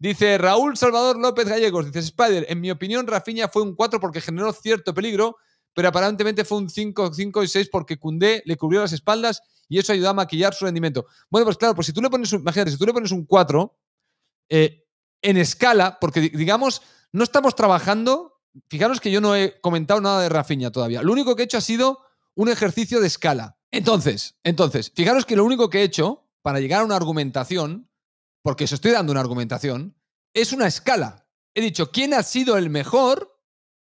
Dice Raúl Salvador López Gallegos, dice Spider, en mi opinión Rafinha fue un 4 porque generó cierto peligro, pero aparentemente fue un 5, 5 y 6 porque Cundé le cubrió las espaldas y eso ayudó a maquillar su rendimiento. Bueno, pues claro, pues si tú le pones, imagínate, si tú le pones un 4 eh, en escala, porque digamos, no estamos trabajando, fijaros que yo no he comentado nada de Rafinha todavía, lo único que he hecho ha sido un ejercicio de escala. Entonces, entonces, fijaros que lo único que he hecho para llegar a una argumentación porque os estoy dando una argumentación, es una escala. He dicho, ¿quién ha sido el mejor?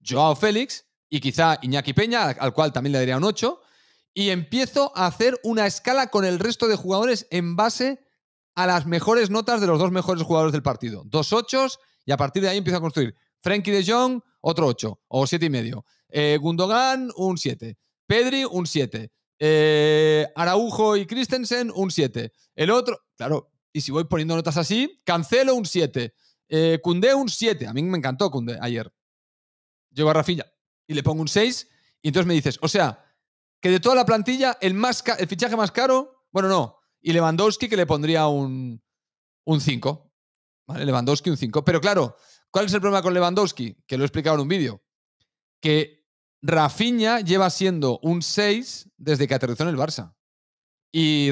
Joao Félix y quizá Iñaki Peña, al cual también le daría un 8. Y empiezo a hacer una escala con el resto de jugadores en base a las mejores notas de los dos mejores jugadores del partido. Dos 8 y a partir de ahí empiezo a construir. Frankie de Jong, otro 8 o siete y medio. Eh, Gundogan, un 7. Pedri, un 7. Eh, Araujo y Christensen, un 7. El otro, claro, y si voy poniendo notas así, cancelo un 7. Eh, un 7. A mí me encantó Kunde ayer. Llego a Rafilla y le pongo un 6. Y entonces me dices, o sea, que de toda la plantilla, el, más el fichaje más caro, bueno, no. Y Lewandowski que le pondría un, un 5. ¿Vale? Lewandowski un 5. Pero claro, ¿cuál es el problema con Lewandowski? Que lo he explicado en un vídeo. Que Rafinha lleva siendo un 6 desde que aterrizó en el Barça. Y,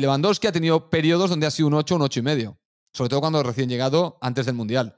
Lewandowski ha tenido periodos donde ha sido un 8, un 8 y medio. Sobre todo cuando recién llegado, antes del Mundial.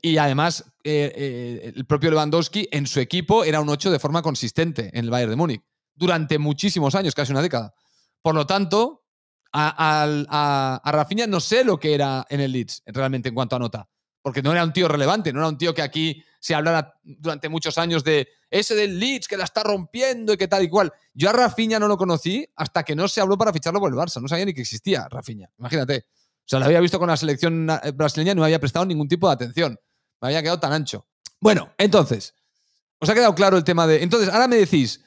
Y además, eh, eh, el propio Lewandowski en su equipo era un 8 de forma consistente en el Bayern de Múnich. Durante muchísimos años, casi una década. Por lo tanto, a, a Rafinha no sé lo que era en el Leeds realmente en cuanto a nota porque no era un tío relevante, no era un tío que aquí se hablara durante muchos años de ese del Leeds que la está rompiendo y que tal y cual. Yo a Rafinha no lo conocí hasta que no se habló para ficharlo por el Barça, no sabía ni que existía Rafinha, imagínate. O sea, lo había visto con la selección eh, brasileña y no me había prestado ningún tipo de atención. Me había quedado tan ancho. Bueno, entonces, ¿os ha quedado claro el tema de... Entonces, ahora me decís,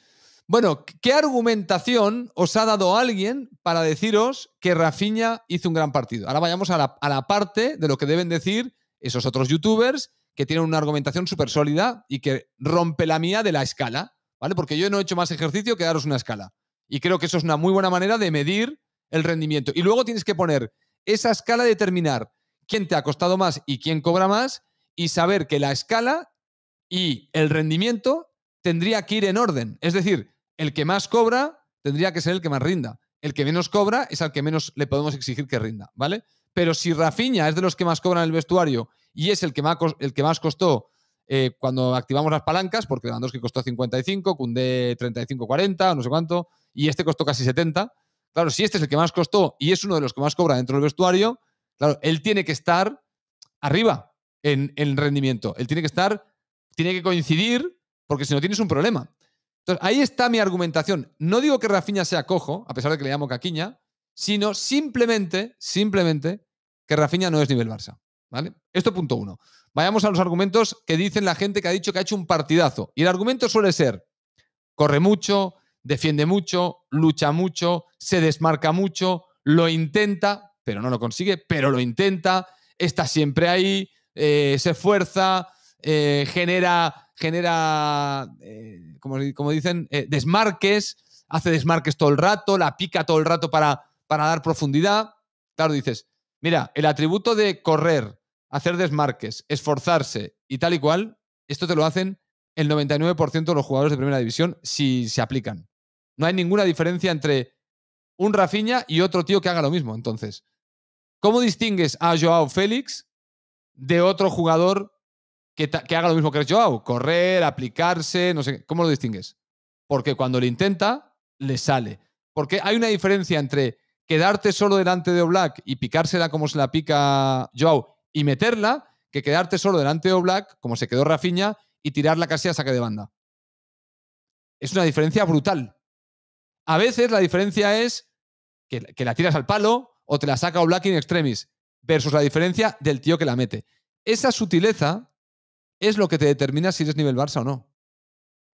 bueno, ¿qué argumentación os ha dado alguien para deciros que Rafinha hizo un gran partido? Ahora vayamos a la, a la parte de lo que deben decir esos otros youtubers que tienen una argumentación súper sólida y que rompe la mía de la escala, ¿vale? Porque yo no he hecho más ejercicio que daros una escala. Y creo que eso es una muy buena manera de medir el rendimiento. Y luego tienes que poner esa escala, determinar quién te ha costado más y quién cobra más, y saber que la escala y el rendimiento tendría que ir en orden. Es decir, el que más cobra tendría que ser el que más rinda. El que menos cobra es al que menos le podemos exigir que rinda, ¿vale? Pero si Rafiña es de los que más cobran el vestuario y es el que más, el que más costó eh, cuando activamos las palancas, porque que costó 55, Cundé 35, 40, no sé cuánto, y este costó casi 70. Claro, si este es el que más costó y es uno de los que más cobra dentro del vestuario, claro, él tiene que estar arriba en, el rendimiento. Él tiene que estar, tiene que coincidir, porque si no tienes un problema. Entonces, ahí está mi argumentación. No digo que Rafiña sea cojo, a pesar de que le llamo caquiña, sino simplemente, simplemente que Rafinha no es nivel Barça. ¿Vale? Esto punto uno. Vayamos a los argumentos que dicen la gente que ha dicho que ha hecho un partidazo. Y el argumento suele ser, corre mucho, defiende mucho, lucha mucho, se desmarca mucho, lo intenta, pero no lo consigue, pero lo intenta, está siempre ahí, eh, se esfuerza, eh, genera, genera eh, como, dicen, desmarques, hace desmarques todo el rato, la pica todo el rato para, para dar profundidad. Claro, dices, Mira, el atributo de correr, hacer desmarques, esforzarse y tal y cual, esto te lo hacen el 99% de los jugadores de primera división si se aplican. No hay ninguna diferencia entre un Rafiña y otro tío que haga lo mismo. Entonces, ¿cómo distingues a Joao Félix de otro jugador que, haga lo mismo que es Joao? Correr, aplicarse, no sé. ¿Cómo lo distingues? Porque cuando lo intenta, le sale. Porque hay una diferencia entre quedarte solo delante de Oblak y picársela como se la pica Joao y meterla, que quedarte solo delante de Oblak, como se quedó Rafiña, y tirarla casi a saque de banda. Es una diferencia brutal. A veces la diferencia es que, la tiras al palo o te la saca Oblak in extremis, versus la diferencia del tío que la mete. Esa sutileza es lo que te determina si eres nivel Barça o no.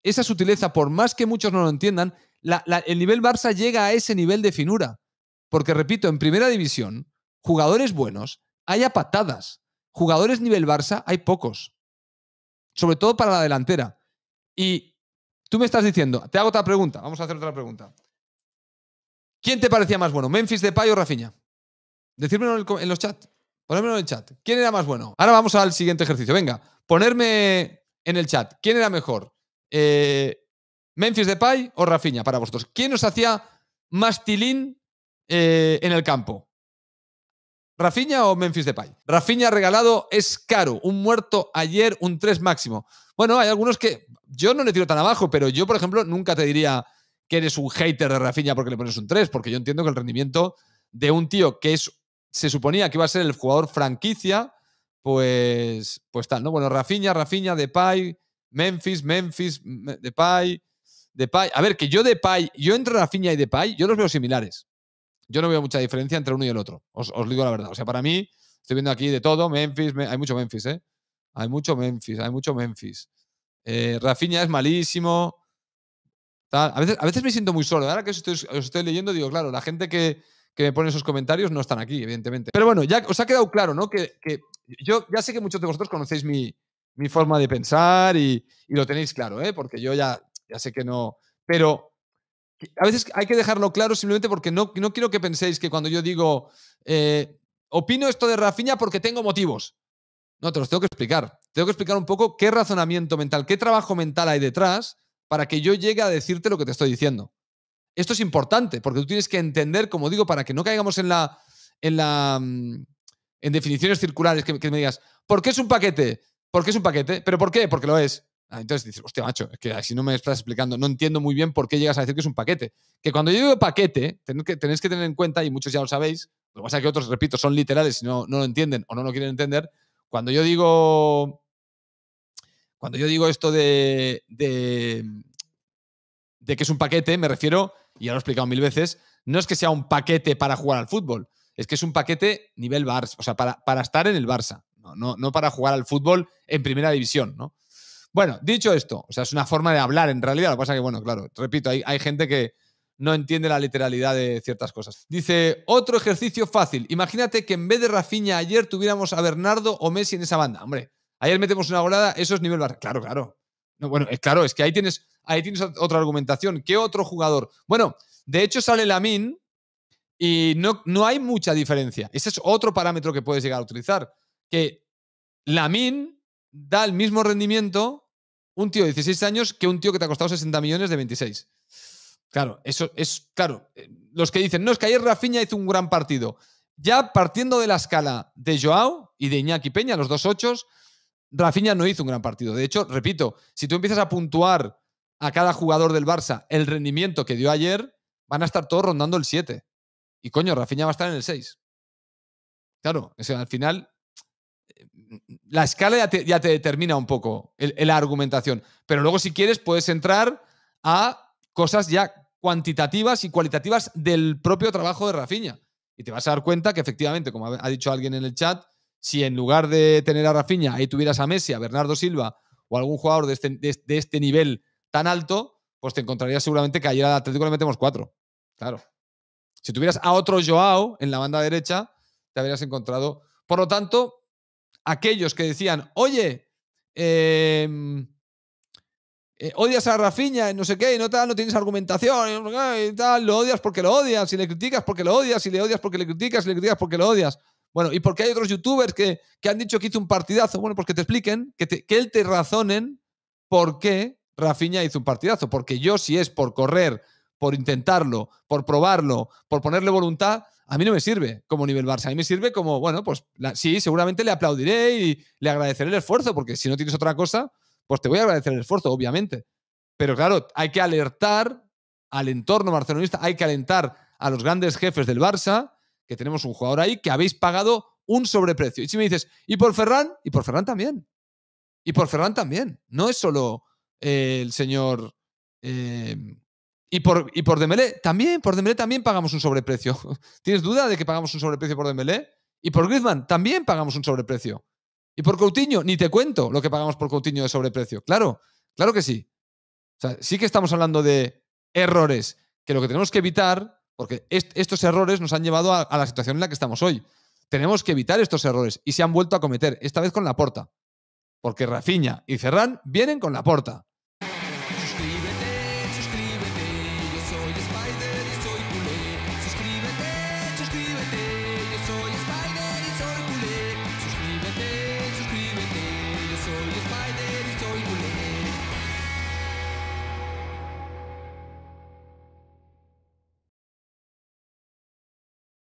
Esa sutileza, por más que muchos no lo entiendan, el nivel Barça llega a ese nivel de finura. Porque, repito, en primera división, jugadores buenos hay a patadas. Jugadores nivel Barça hay pocos. Sobre todo para la delantera. Y tú me estás diciendo, te hago otra pregunta, vamos a hacer otra pregunta. ¿Quién te parecía más bueno, Memphis Depay o Rafiña? Decídmelo en, los chats. Ponérmelo en el chat. ¿Quién era más bueno? Ahora vamos al siguiente ejercicio. Venga, ponerme en el chat. ¿Quién era mejor? Eh, ¿Memphis Depay o Rafinha para vosotros? ¿Quién os hacía más tilín eh, en el campo. ¿Rafiña o Memphis Depay? Rafiña regalado es caro. Un muerto ayer, un 3 máximo. Bueno, hay algunos que yo no le tiro tan abajo, pero yo, por ejemplo, nunca te diría que eres un hater de Rafiña porque le pones un 3, porque yo entiendo que el rendimiento de un tío que es, se suponía que iba a ser el jugador franquicia, pues, pues tal, ¿no? Bueno, Rafiña, Rafiña, Depay, Memphis, Memphis, Depay, Depay. A ver, que yo Depay, yo entre Rafiña y Depay, yo los veo similares yo no veo mucha diferencia entre uno y el otro. Os, digo la verdad. O sea, para mí, estoy viendo aquí de todo. Memphis, hay mucho Memphis, ¿eh? Hay mucho Memphis, hay mucho Memphis. Eh, Rafinha es malísimo. A, veces, me siento muy solo. Ahora que os estoy, leyendo, digo, claro, la gente que, me pone esos comentarios no están aquí, evidentemente. Pero bueno, ya os ha quedado claro, ¿no? Que, yo ya sé que muchos de vosotros conocéis mi, forma de pensar y, lo tenéis claro, ¿eh? Porque yo ya, ya sé que no. Pero a veces hay que dejarlo claro simplemente porque no, no quiero que penséis que cuando yo digo eh, opino esto de Rafiña porque tengo motivos. No, te los tengo que explicar. Tengo que explicar un poco qué razonamiento mental, qué trabajo mental hay detrás para que yo llegue a decirte lo que te estoy diciendo. Esto es importante porque tú tienes que entender, como digo, para que no caigamos en la. en la. Mm, en definiciones circulares que, que me digas, ¿por qué es un paquete? ¿Por qué es un paquete? ¿Pero por qué? Porque lo es. Ah, entonces dices, hostia, macho, es que si no me estás explicando, no entiendo muy bien por qué llegas a decir que es un paquete. Que cuando yo digo paquete, tenéis que, tener en cuenta, y muchos ya lo sabéis, lo que pasa es que otros, repito, son literales y no, lo entienden o no lo quieren entender. Cuando yo digo. Cuando yo digo esto de, de. de que es un paquete, me refiero, y ya lo he explicado mil veces, no es que sea un paquete para jugar al fútbol, es que es un paquete nivel Barça, o sea, para, para estar en el Barça, no, no, no para jugar al fútbol en primera división, ¿no? Bueno, dicho esto, o sea, es una forma de hablar en realidad. Lo que pasa que, bueno, claro, repito, hay, hay gente que no entiende la literalidad de ciertas cosas. Dice, otro ejercicio fácil. Imagínate que en vez de Rafinha ayer tuviéramos a Bernardo o Messi en esa banda. Hombre, ayer metemos una volada, eso es nivel bar. Claro, claro. bueno, eh, claro, es que ahí tienes, ahí tienes otra argumentación. ¿Qué otro jugador? Bueno, de hecho sale min y no, no hay mucha diferencia. Ese es otro parámetro que puedes llegar a utilizar. Que min da el mismo rendimiento un tío de 16 años que un tío que te ha costado 60 millones de 26. Claro, eso es. Claro, eh, los que dicen, no, es que ayer Rafinha hizo un gran partido. Ya partiendo de la escala de Joao y de Iñaki Peña, los dos ochos, Rafinha no hizo un gran partido. De hecho, repito, si tú empiezas a puntuar a cada jugador del Barça el rendimiento que dio ayer, van a estar todos rondando el 7. Y coño, Rafinha va a estar en el 6. Claro, es al final la escala ya te, determina un poco la argumentación. Pero luego, si quieres, puedes entrar a cosas ya cuantitativas y cualitativas del propio trabajo de Rafiña. Y te vas a dar cuenta que efectivamente, como ha dicho alguien en el chat, si en lugar de tener a Rafiña ahí tuvieras a Messi, a Bernardo Silva o algún jugador este, de este, nivel tan alto, pues te encontrarías seguramente que ayer al Atlético le metemos cuatro. Claro. Si tuvieras a otro Joao en la banda derecha, te habrías encontrado. Por lo tanto, aquellos que decían, oye, em, eh, odias a Rafiña, no sé qué, y no no tienes argumentación, tal, lo odias porque lo odias, y le criticas porque lo odias, y le odias porque le criticas, y le criticas porque lo odias. Bueno, ¿y por qué hay otros youtubers que, han dicho que hizo un partidazo? Bueno, pues que te expliquen, que, que él te razonen por qué Rafiña hizo un partidazo. Porque yo, si es por correr, por intentarlo, por probarlo, por ponerle voluntad, a mí no me sirve como nivel Barça, a mí me sirve como, bueno, pues sí, seguramente le aplaudiré y le agradeceré el esfuerzo, porque si no tienes otra cosa, pues te voy a agradecer el esfuerzo, obviamente. Pero claro, hay que alertar al entorno barcelonista, hay que alentar a los grandes jefes del Barça, que tenemos un jugador ahí que habéis pagado un sobreprecio. Y si me dices, ¿y por Ferran? Y por Ferran también. Y por Ferran también. No es solo eh, el señor... Eh, y por, y por también, por Dembélé también pagamos un sobreprecio. ¿Tienes duda de que pagamos un sobreprecio por Dembélé? Y por Griezmann también pagamos un sobreprecio. Y por Coutinho, ni te cuento lo que pagamos por Coutinho de sobreprecio. Claro, claro que sí. O sea, sí que estamos hablando de errores, que lo que tenemos que evitar, porque estos errores nos han llevado a, la situación en la que estamos hoy. Tenemos que evitar estos errores y se han vuelto a cometer, esta vez con la porta. Porque Rafiña y Ferran vienen con la porta.